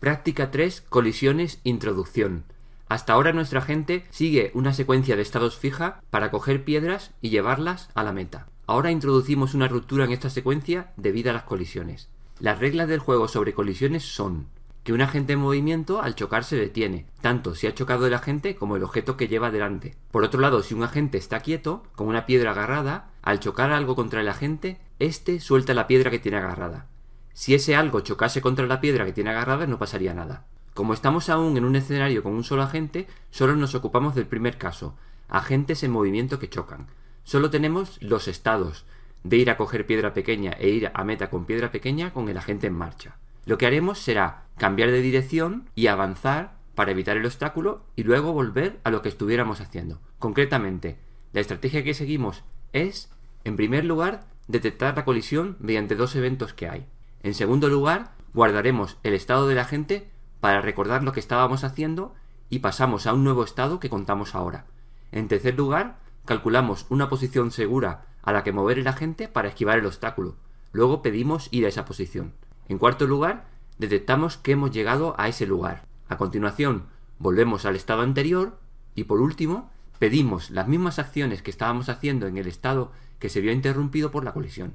Práctica 3. Colisiones. Introducción. Hasta ahora nuestra gente sigue una secuencia de estados fija para coger piedras y llevarlas a la meta. Ahora introducimos una ruptura en esta secuencia debido a las colisiones. Las reglas del juego sobre colisiones son que un agente en movimiento al chocar se detiene, tanto si ha chocado el agente como el objeto que lleva delante. Por otro lado, si un agente está quieto, con una piedra agarrada, al chocar algo contra el agente, éste suelta la piedra que tiene agarrada. Si ese algo chocase contra la piedra que tiene agarrada no pasaría nada. Como estamos aún en un escenario con un solo agente, solo nos ocupamos del primer caso, agentes en movimiento que chocan. Solo tenemos los estados de ir a coger piedra pequeña e ir a meta con piedra pequeña con el agente en marcha. Lo que haremos será cambiar de dirección y avanzar para evitar el obstáculo y luego volver a lo que estuviéramos haciendo. Concretamente, la estrategia que seguimos es, en primer lugar, detectar la colisión mediante dos eventos que hay. En segundo lugar, guardaremos el estado de la gente para recordar lo que estábamos haciendo y pasamos a un nuevo estado que contamos ahora. En tercer lugar, calculamos una posición segura a la que mover el agente para esquivar el obstáculo. Luego pedimos ir a esa posición. En cuarto lugar, detectamos que hemos llegado a ese lugar. A continuación, volvemos al estado anterior y por último, pedimos las mismas acciones que estábamos haciendo en el estado que se vio interrumpido por la colisión.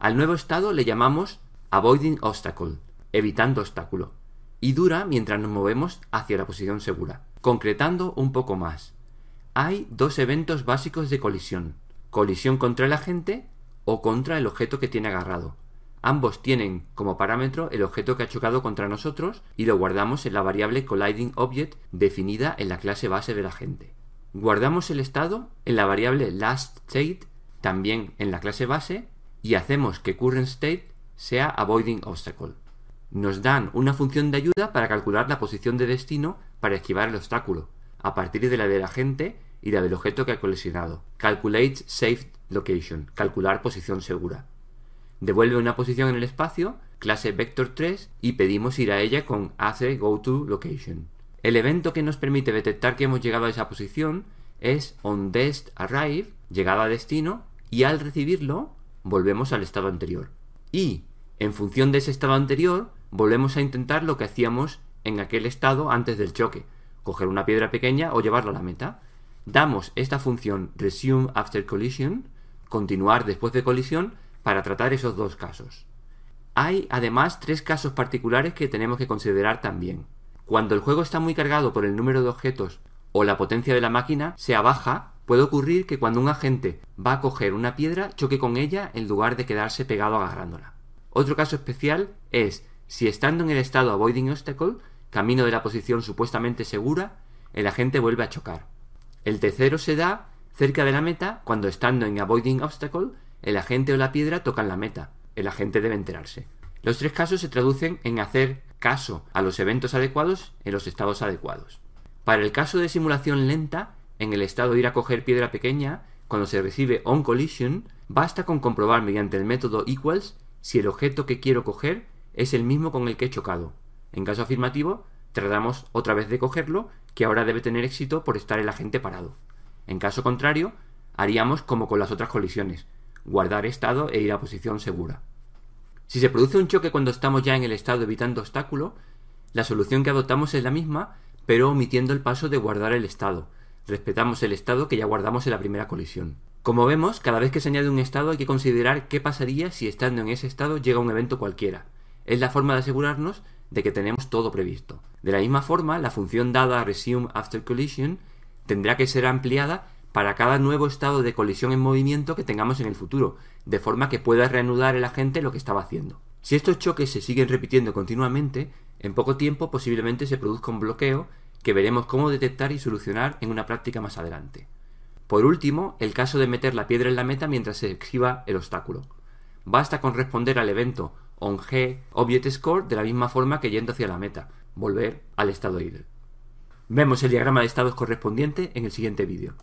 Al nuevo estado le llamamos Avoiding Obstacle, evitando obstáculo, y dura mientras nos movemos hacia la posición segura. Concretando un poco más, hay dos eventos básicos de colisión, colisión contra el agente o contra el objeto que tiene agarrado. Ambos tienen como parámetro el objeto que ha chocado contra nosotros y lo guardamos en la variable colliding object definida en la clase base de la gente. Guardamos el estado en la variable last state, también en la clase base, y hacemos que current state sea Avoiding Obstacle. Nos dan una función de ayuda para calcular la posición de destino para esquivar el obstáculo, a partir de la del agente y la del objeto que ha colisionado. Calculate Safe Location, calcular posición segura. Devuelve una posición en el espacio, clase Vector 3, y pedimos ir a ella con hace Go to Location. El evento que nos permite detectar que hemos llegado a esa posición es onDest arrive, llegada a destino, y al recibirlo volvemos al estado anterior y en función de ese estado anterior volvemos a intentar lo que hacíamos en aquel estado antes del choque, coger una piedra pequeña o llevarla a la meta. Damos esta función resume after collision, continuar después de colisión, para tratar esos dos casos. Hay además tres casos particulares que tenemos que considerar también. Cuando el juego está muy cargado por el número de objetos o la potencia de la máquina, se abaja Puede ocurrir que cuando un agente va a coger una piedra choque con ella en lugar de quedarse pegado agarrándola. Otro caso especial es si estando en el estado Avoiding Obstacle, camino de la posición supuestamente segura, el agente vuelve a chocar. El tercero se da cerca de la meta cuando estando en Avoiding Obstacle, el agente o la piedra tocan la meta. El agente debe enterarse. Los tres casos se traducen en hacer caso a los eventos adecuados en los estados adecuados. Para el caso de simulación lenta, en el estado ir a coger piedra pequeña, cuando se recibe on collision, basta con comprobar mediante el método equals si el objeto que quiero coger es el mismo con el que he chocado. En caso afirmativo, tratamos otra vez de cogerlo, que ahora debe tener éxito por estar el agente parado. En caso contrario, haríamos como con las otras colisiones, guardar estado e ir a posición segura. Si se produce un choque cuando estamos ya en el estado evitando obstáculo, la solución que adoptamos es la misma, pero omitiendo el paso de guardar el estado, respetamos el estado que ya guardamos en la primera colisión. Como vemos, cada vez que se añade un estado hay que considerar qué pasaría si estando en ese estado llega un evento cualquiera. Es la forma de asegurarnos de que tenemos todo previsto. De la misma forma, la función dada resume after collision tendrá que ser ampliada para cada nuevo estado de colisión en movimiento que tengamos en el futuro, de forma que pueda reanudar el agente lo que estaba haciendo. Si estos choques se siguen repitiendo continuamente, en poco tiempo posiblemente se produzca un bloqueo que veremos cómo detectar y solucionar en una práctica más adelante. Por último, el caso de meter la piedra en la meta mientras se exhiba el obstáculo. Basta con responder al evento ONG Object Score de la misma forma que yendo hacia la meta, volver al estado idle. E. Vemos el diagrama de estados correspondiente en el siguiente vídeo.